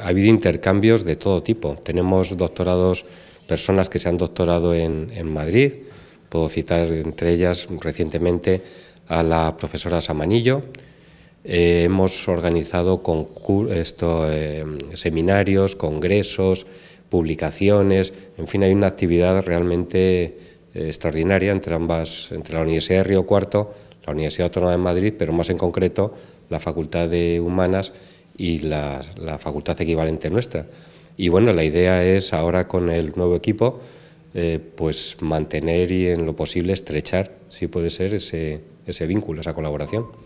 Ha habido intercambios de todo tipo. Tenemos doctorados, personas que se han doctorado en, Madrid. Puedo citar entre ellas recientemente a la profesora Samanillo. Eh, hemos organizado esto, eh, seminarios, congresos, publicaciones, en fin, hay una actividad realmente eh, extraordinaria entre ambas, entre la Universidad de Río Cuarto, la Universidad Autónoma de Madrid, pero más en concreto la Facultad de Humanas y la, la facultad equivalente nuestra. Y bueno, la idea es ahora con el nuevo equipo, eh, pues mantener y en lo posible estrechar, si puede ser, ese, ese vínculo, esa colaboración.